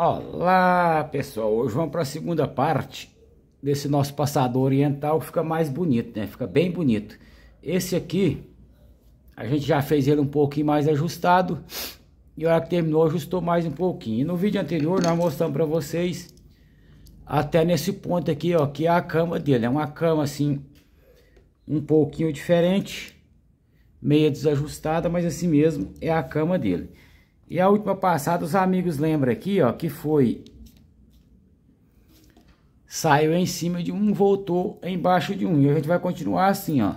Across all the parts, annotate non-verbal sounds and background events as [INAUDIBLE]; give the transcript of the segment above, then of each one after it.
Olá, pessoal. Hoje vamos para a segunda parte desse nosso passador oriental. Fica mais bonito, né? Fica bem bonito. Esse aqui, a gente já fez ele um pouquinho mais ajustado. E a hora que terminou, ajustou mais um pouquinho. E no vídeo anterior, nós mostramos para vocês até nesse ponto aqui, ó, que é a cama dele. É uma cama, assim, um pouquinho diferente. Meia desajustada, mas assim mesmo é a cama dele. E a última passada, os amigos lembram aqui, ó, que foi... Saiu em cima de um, voltou embaixo de um. E a gente vai continuar assim, ó.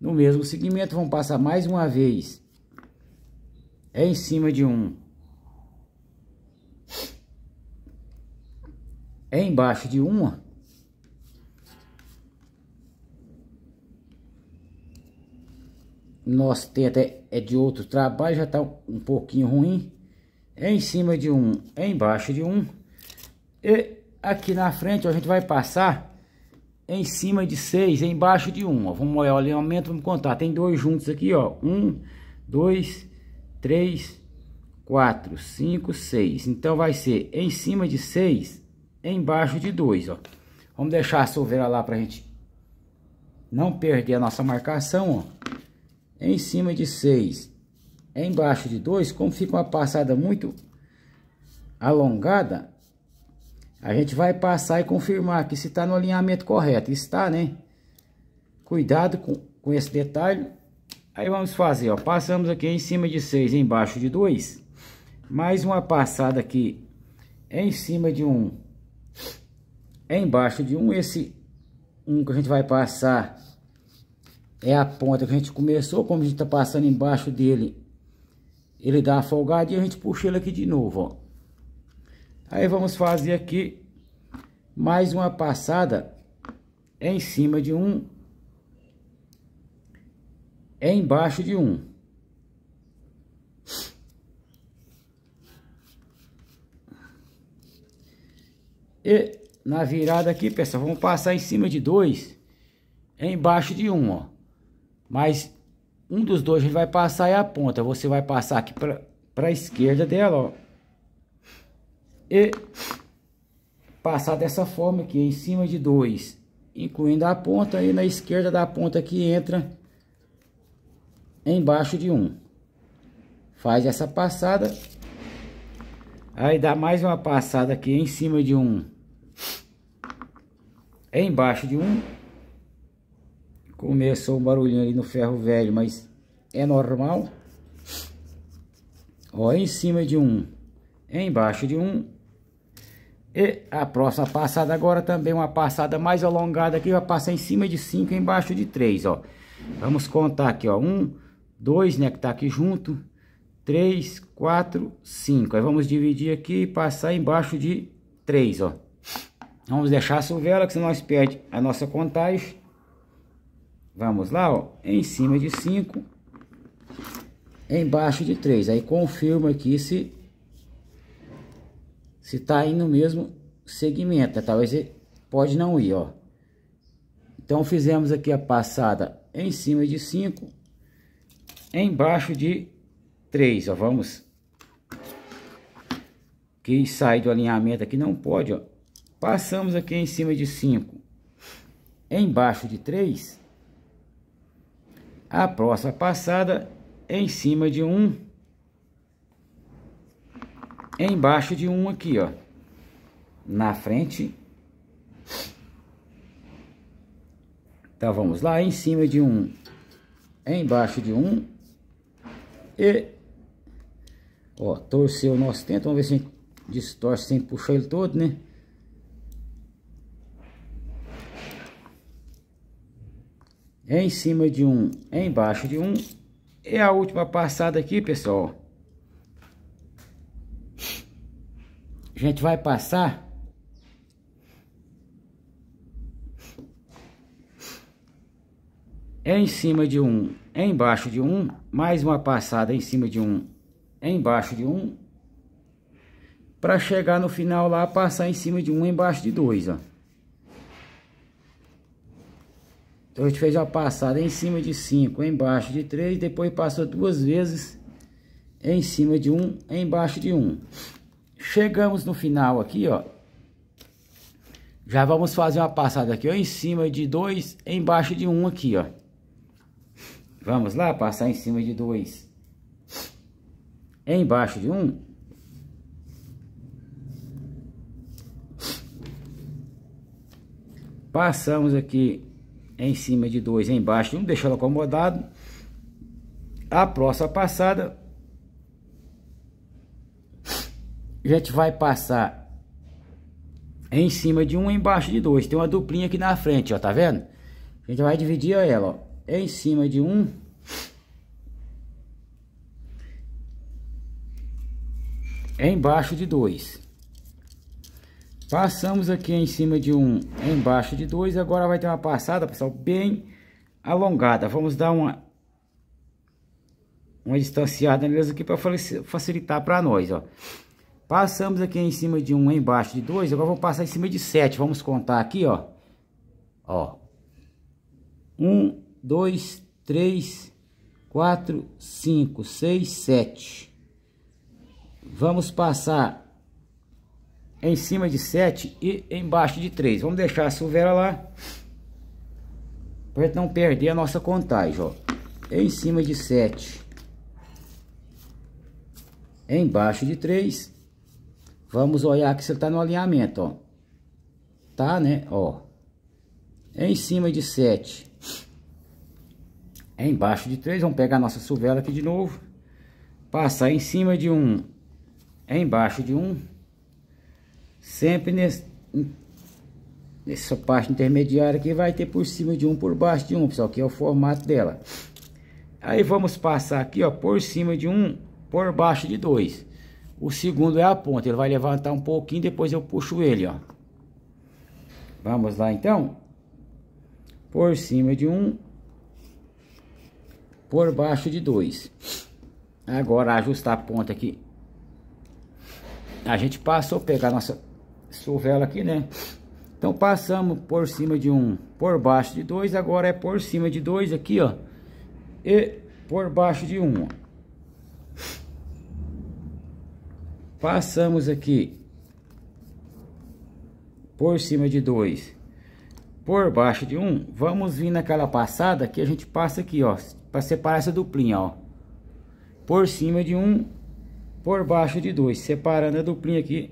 No mesmo segmento, vamos passar mais uma vez. É em cima de um. É embaixo de um, ó. nós tem até é de outro trabalho, já tá um pouquinho ruim. É em cima de um, é embaixo de um. E aqui na frente ó, a gente vai passar em cima de seis, é embaixo de um. Ó. Vamos olhar o alinhamento, vamos contar. Tem dois juntos aqui, ó. Um, dois, três, quatro, cinco, seis. Então vai ser em cima de seis, é embaixo de dois, ó. Vamos deixar a solveira lá pra gente não perder a nossa marcação, ó em cima de 6, é embaixo de 2, como fica uma passada muito alongada, a gente vai passar e confirmar que se está no alinhamento correto. Está, né? Cuidado com, com esse detalhe. Aí vamos fazer, ó. Passamos aqui em cima de 6, embaixo de 2. Mais uma passada aqui em cima de 1. Um, é embaixo de 1. Um, esse 1 um que a gente vai passar é a ponta que a gente começou, como a gente tá passando embaixo dele, ele dá folgadinho a gente puxa ele aqui de novo, ó. Aí vamos fazer aqui mais uma passada é em cima de um, é embaixo de um. E na virada aqui, pessoal, vamos passar em cima de dois, é embaixo de um, ó. Mas um dos dois a gente vai passar é a ponta. Você vai passar aqui para a esquerda dela, ó. E passar dessa forma aqui, em cima de dois. Incluindo a ponta e na esquerda da ponta que entra embaixo de um. Faz essa passada. Aí dá mais uma passada aqui em cima de um. Embaixo de um Começou um barulhinho ali no ferro velho, mas é normal. Ó, em cima de um, embaixo de um. E a próxima passada agora também uma passada mais alongada aqui, vai passar em cima de cinco, embaixo de três, ó. Vamos contar aqui, ó, um, dois, né, que tá aqui junto, três, quatro, cinco. Aí vamos dividir aqui e passar embaixo de três, ó. Vamos deixar a suvela, que senão nós perde a nossa contagem. Vamos lá, ó, em cima de 5, embaixo de 3. Aí confirma aqui se se tá aí no mesmo segmento, né? talvez pode não ir, ó. Então fizemos aqui a passada em cima de 5, embaixo de 3, ó, vamos que sai do alinhamento aqui não pode, ó. Passamos aqui em cima de 5, embaixo de 3, a próxima passada em cima de um, embaixo de um aqui, ó, na frente. Então, vamos lá, em cima de um, embaixo de um, e, ó, torceu o nosso tento, vamos ver se a gente distorce sem puxar ele todo, né? em cima de um, é embaixo de um. E a última passada aqui, pessoal. A gente vai passar em cima de um, é embaixo de um, mais uma passada em cima de um, é embaixo de um, para chegar no final lá, passar em cima de um, embaixo de dois, ó. Então a gente fez uma passada em cima de 5, embaixo de 3, depois passou duas vezes em cima de 1, um, embaixo de 1. Um. Chegamos no final aqui, ó. Já vamos fazer uma passada aqui, ó, em cima de 2, embaixo de 1 um aqui, ó. Vamos lá, passar em cima de 2, embaixo de 1. Um. Passamos aqui é em cima de dois, é embaixo de um, deixou ela acomodado. A próxima passada, a gente vai passar em cima de um, embaixo de dois. Tem uma duplinha aqui na frente, ó, tá vendo? A gente vai dividir ela, ó, é em cima de um, embaixo de dois. Passamos aqui em cima de um, embaixo de dois. Agora vai ter uma passada, pessoal, bem alongada. Vamos dar uma, uma distanciada neles aqui para facilitar para nós, ó. Passamos aqui em cima de um, embaixo de dois. Agora vamos passar em cima de sete. Vamos contar aqui, ó. Ó. Um, dois, três, quatro, cinco, seis, sete. Vamos passar em cima de 7 e embaixo de 3. Vamos deixar a silveira lá. Para não perder a nossa contagem, ó. Em cima de 7. Embaixo de 3. Vamos olhar que se está no alinhamento, ó. Tá, né? Ó. Em cima de 7. Embaixo de 3. Vamos pegar a nossa silveira aqui de novo. Passar em cima de 1. Um, embaixo de 1. Um Sempre nesse, nessa parte intermediária que vai ter por cima de um, por baixo de um, pessoal, que é o formato dela. Aí vamos passar aqui, ó, por cima de um, por baixo de dois. O segundo é a ponta, ele vai levantar um pouquinho, depois eu puxo ele, ó. Vamos lá, então. Por cima de um, por baixo de dois. Agora, ajustar a ponta aqui. A gente passou a pegar nossa sovela aqui, né? Então passamos por cima de um, por baixo de dois, agora é por cima de dois aqui, ó, e por baixo de um. Passamos aqui por cima de dois, por baixo de um. Vamos vir naquela passada que a gente passa aqui, ó, para separar essa duplinha, ó. Por cima de um, por baixo de dois, separando a duplinha aqui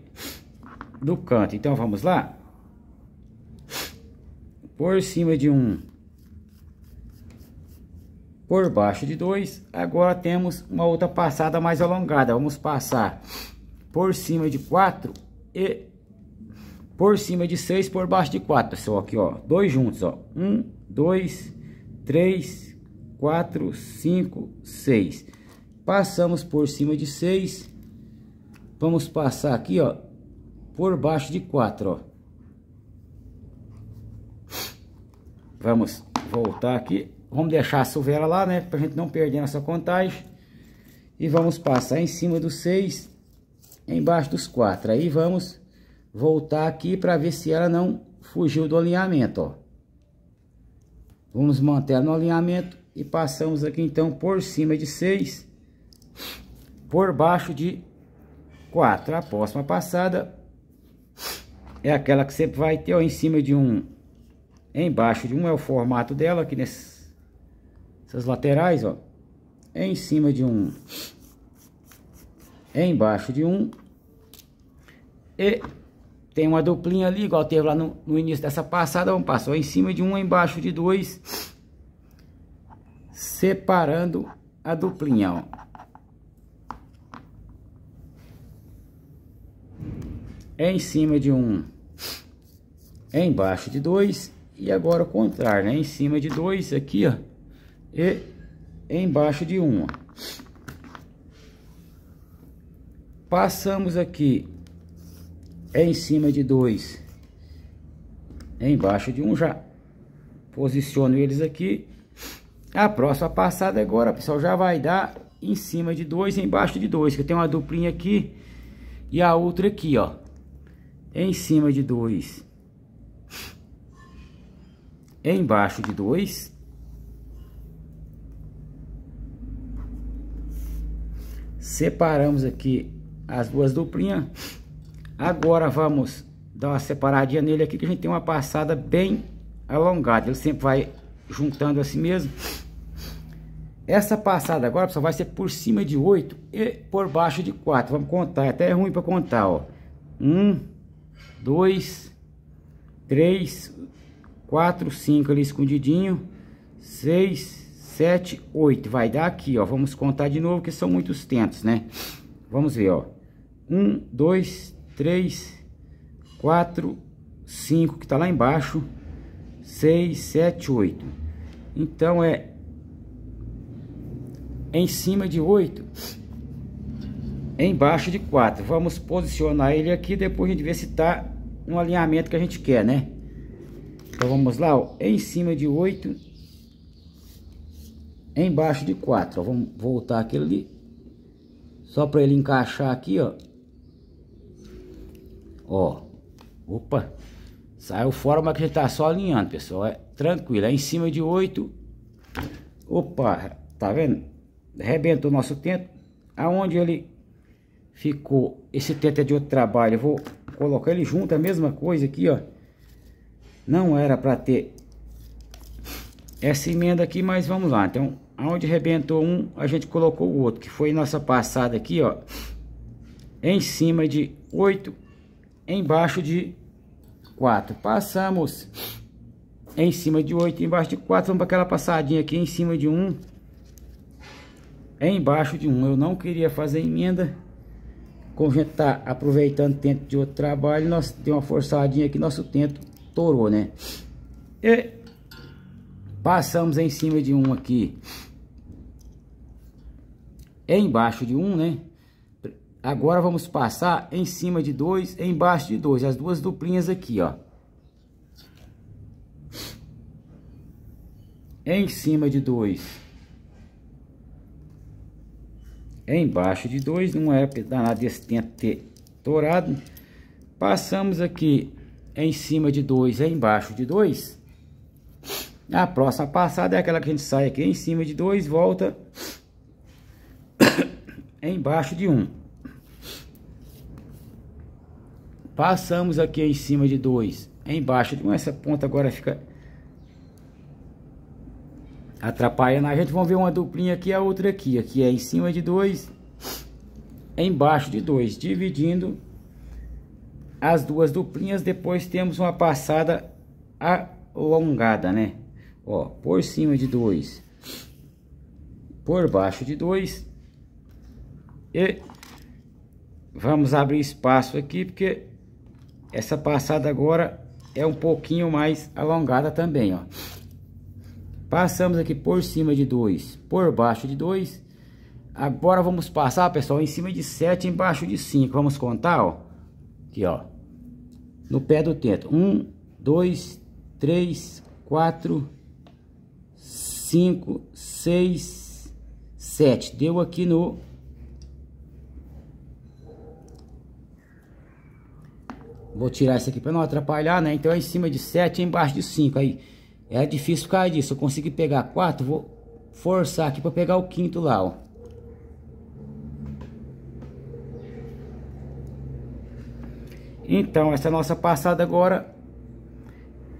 do canto. Então vamos lá? Por cima de um, por baixo de dois. Agora temos uma outra passada mais alongada. Vamos passar por cima de quatro e por cima de seis, por baixo de quatro, Só Aqui, ó, dois juntos, ó. Um, dois, três, quatro, cinco, seis. Passamos por cima de seis. Vamos passar aqui, ó, por baixo de 4, Vamos voltar aqui. Vamos deixar a suvela lá, né? para a gente não perder nossa contagem. E vamos passar em cima dos 6, embaixo dos 4. Aí vamos voltar aqui para ver se ela não fugiu do alinhamento, ó. Vamos manter ela no alinhamento e passamos aqui então por cima de 6, por baixo de 4. A próxima passada, é aquela que sempre vai ter ó, em cima de um, é embaixo de um é o formato dela, aqui nessas laterais, ó, é em cima de um, é embaixo de um, e tem uma duplinha ali, igual teve lá no, no início dessa passada, um passou em cima de um, embaixo de dois, separando a duplinha, ó. é em cima de um, é embaixo de dois e agora o contrário, né? Em cima de dois aqui, ó, e é embaixo de um. Ó. Passamos aqui, é em cima de dois, é embaixo de um já. Posiciono eles aqui. A próxima passada agora, pessoal, já vai dar em cima de dois, embaixo de dois. Que tem uma duplinha aqui e a outra aqui, ó em cima de 2, embaixo de 2, separamos aqui as duas duplinhas, agora vamos dar uma separadinha nele aqui, que a gente tem uma passada bem alongada, ele sempre vai juntando assim mesmo, essa passada agora só vai ser por cima de 8 e por baixo de 4. Vamos contar, até é ruim para contar, ó. 1, 2, 3, 4, 5 ali escondidinho, 6, 7, 8. Vai dar aqui, ó. Vamos contar de novo, que são muitos tentos, né? Vamos ver, ó. 1, 2, 3, 4, 5, que tá lá embaixo, 6, 7, 8. Então, é em cima de 8 embaixo de 4. Vamos posicionar ele aqui, depois a gente vê se tá no alinhamento que a gente quer, né? Então vamos lá, ó, em cima de 8, embaixo de 4, vamos voltar aquele ali, só para ele encaixar aqui, ó. Ó, opa, saiu fora, mas que a gente tá só alinhando, pessoal, é tranquilo, é em cima de 8, opa, tá vendo? Arrebentou nosso tempo, aonde ele Ficou. Esse teto é de outro trabalho. Eu vou colocar ele junto, a mesma coisa aqui, ó. Não era para ter essa emenda aqui, mas vamos lá. Então, aonde arrebentou um, a gente colocou o outro, que foi nossa passada aqui, ó. Em cima de 8, embaixo de 4. Passamos em cima de 8, embaixo de 4. Vamos para aquela passadinha aqui em cima de 1, embaixo de 1. Eu não queria fazer emenda como a gente tá aproveitando tempo de outro trabalho, nós tem uma forçadinha aqui, nosso tento torou, né? E passamos em cima de um aqui. É embaixo de um, né? Agora vamos passar em cima de dois, é embaixo de dois, as duas duplinhas aqui, ó. É em cima de dois é embaixo de 2, não é danado esse tento ter dourado. Passamos aqui é em cima de 2, é embaixo de 2. A próxima passada é aquela que a gente sai aqui em cima de 2, volta [COUGHS] é embaixo de 1. Um. Passamos aqui em cima de 2, é embaixo de 1. Um. Essa ponta agora fica atrapalhando a gente. Vamos ver uma duplinha aqui, a outra aqui. Aqui é em cima de dois, é embaixo de dois, dividindo as duas duplinhas. Depois temos uma passada alongada, né? Ó, por cima de dois, por baixo de dois. E vamos abrir espaço aqui, porque essa passada agora é um pouquinho mais alongada também, ó. Passamos aqui por cima de 2, por baixo de 2. Agora vamos passar, pessoal, em cima de 7, embaixo de 5. Vamos contar, ó. Aqui, ó. No pé do teto. 1, 2, 3, 4, 5, 6, 7. Deu aqui no... Vou tirar isso aqui para não atrapalhar, né? Então, é em cima de 7 embaixo de 5 aí. É difícil por causa disso. Eu consegui pegar quatro, vou forçar aqui para pegar o quinto lá, ó. Então, essa nossa passada agora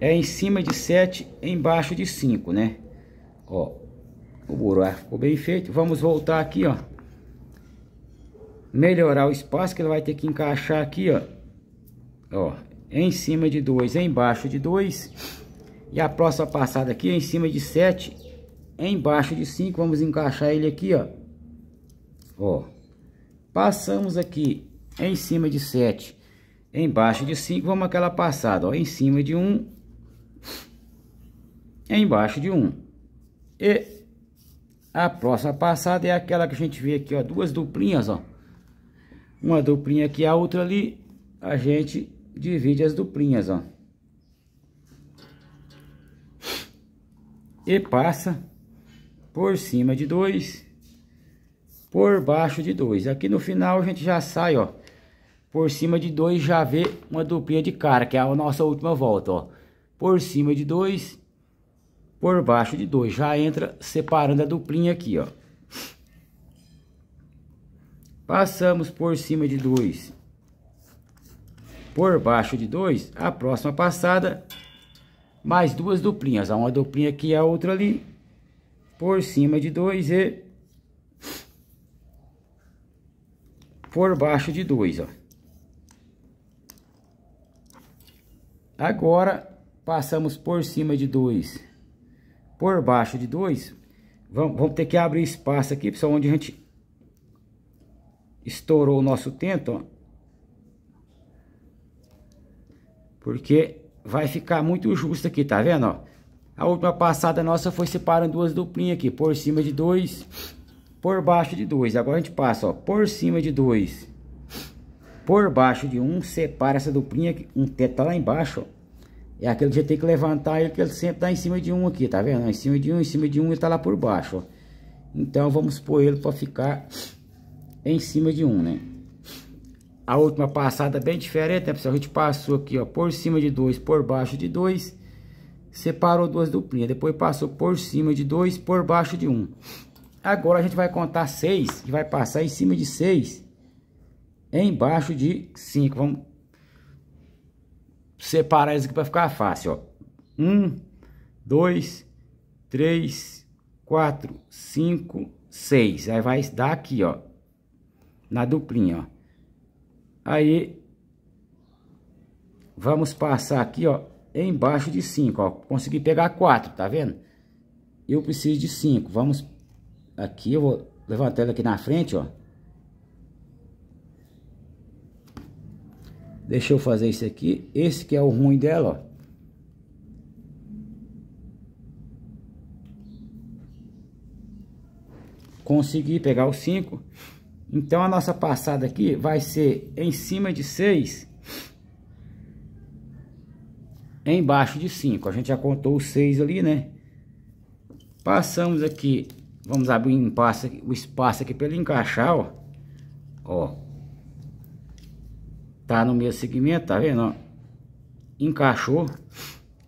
é em cima de 7, embaixo de 5, né? Ó, o buraco ficou bem feito. Vamos voltar aqui, ó. Melhorar o espaço que ele vai ter que encaixar aqui, ó. Ó, em cima de 2, embaixo de 2. E a próxima passada aqui é em cima de 7, é embaixo de 5. Vamos encaixar ele aqui, ó. Ó. Passamos aqui é em cima de 7, é embaixo de 5. Vamos aquela passada, ó. Em cima de 1, um, embaixo de 1. Um. E a próxima passada é aquela que a gente vê aqui, ó. Duas duplinhas, ó. Uma duplinha aqui, a outra ali. A gente divide as duplinhas, ó. e passa por cima de dois, por baixo de dois. Aqui no final a gente já sai, ó, por cima de dois já vê uma duplinha de cara, que é a nossa última volta, ó. Por cima de dois, por baixo de dois. Já entra separando a duplinha aqui, ó. Passamos por cima de dois, por baixo de dois. A próxima passada mais duas duplinhas. Há uma duplinha aqui e a outra ali. Por cima de 2 e... Por baixo de 2, ó. Agora, passamos por cima de 2. Por baixo de 2. Vamos, vamos, ter que abrir espaço aqui, pessoal, onde a gente... Estourou o nosso tento, ó. Porque vai ficar muito justo aqui, tá vendo, ó? A última passada nossa foi separando duas duplinhas aqui, por cima de dois, por baixo de dois. Agora a gente passa, ó, por cima de dois, por baixo de um, separa essa duplinha aqui, um teto tá lá embaixo, ó. É aquele que você tem que levantar ele, que ele sempre tá em cima de um aqui, tá vendo? Em cima de um, em cima de um, ele tá lá por baixo, ó. Então, vamos pôr ele para ficar em cima de um, né? A última passada é bem diferente, né, pessoal? A gente passou aqui, ó, por cima de dois, por baixo de dois, separou duas duplinhas. Depois passou por cima de dois, por baixo de um. Agora a gente vai contar seis e vai passar em cima de seis, embaixo de cinco. Vamos separar isso aqui para ficar fácil, ó. Um, dois, três, quatro, cinco, seis. Aí vai dar aqui, ó, na duplinha, ó. Aí, vamos passar aqui, ó, embaixo de 5, ó. Consegui pegar 4, tá vendo? Eu preciso de 5. Vamos aqui, eu vou levantar ela aqui na frente, ó. Deixa eu fazer isso aqui. Esse que é o ruim dela, ó. Consegui pegar o 5. Então a nossa passada aqui vai ser em cima de 6, embaixo de 5. A gente já contou os 6 ali, né? Passamos aqui, vamos abrir um espaço, o espaço aqui para ele encaixar, ó. Ó. Tá no mesmo segmento, tá vendo, ó? Encaixou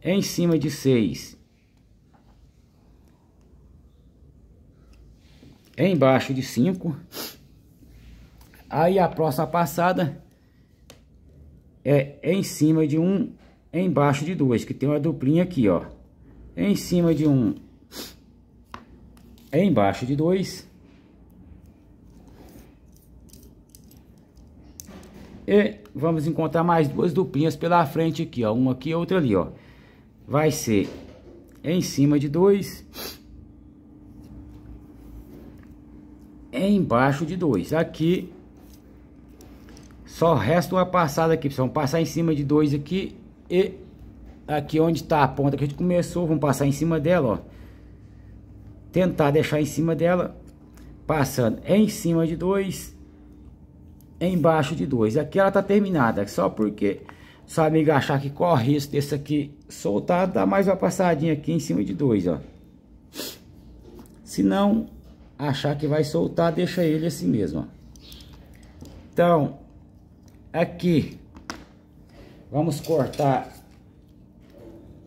em cima de 6. Embaixo de 5 Aí a próxima passada é em cima de um, embaixo de dois, que tem uma duplinha aqui, ó. Em cima de um, embaixo de dois. E vamos encontrar mais duas duplinhas pela frente aqui, ó. Uma aqui e outra ali, ó. Vai ser em cima de dois. Embaixo de dois. Aqui só resta uma passada aqui, pessoal. Vamos passar em cima de dois aqui e aqui onde está a ponta que a gente começou, vamos passar em cima dela, ó. Tentar deixar em cima dela, passando em cima de dois, embaixo de dois. Aqui ela tá terminada, só porque sua amiga achar que corre risco desse aqui soltado, dá mais uma passadinha aqui em cima de dois, ó. Se não achar que vai soltar, deixa ele assim mesmo, ó. Então, aqui. Vamos cortar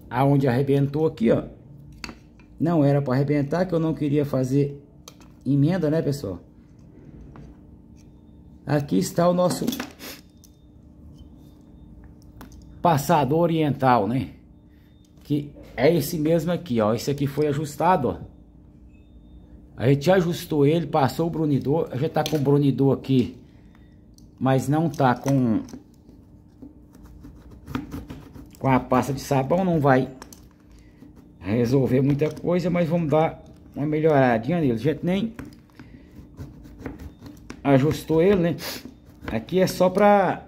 aonde arrebentou aqui, ó. Não era para arrebentar, que eu não queria fazer emenda, né, pessoal? Aqui está o nosso passador oriental, né? Que é esse mesmo aqui, ó. Esse aqui foi ajustado, ó. A gente ajustou ele, passou o brunidor. A gente tá com o brunidor aqui mas não tá com com a pasta de sabão não vai resolver muita coisa, mas vamos dar uma melhoradinha nele. A gente nem ajustou ele, né? Aqui é só pra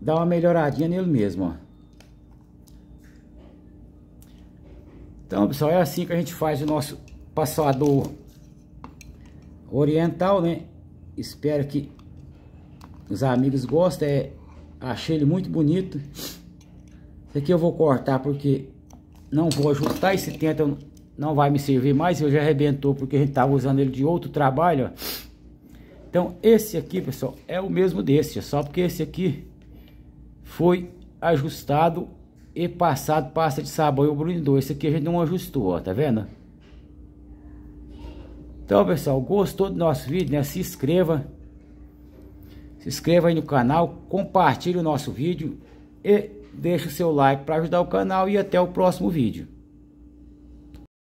dar uma melhoradinha nele mesmo, ó. Então, pessoal, é assim que a gente faz o nosso passador oriental, né? Espero que os amigos gostam. É, achei ele muito bonito. Esse aqui eu vou cortar porque não vou ajustar. Esse tenta não vai me servir mais. Eu já arrebentou porque a gente estava usando ele de outro trabalho. Ó. Então esse aqui, pessoal, é o mesmo desse. Só porque esse aqui foi ajustado e passado pasta de sabão e o brunidor. Esse aqui a gente não ajustou, ó, tá vendo? Então, pessoal, gostou do nosso vídeo, né? Se inscreva. Se inscreva aí no canal, compartilhe o nosso vídeo e deixe o seu like para ajudar o canal e até o próximo vídeo.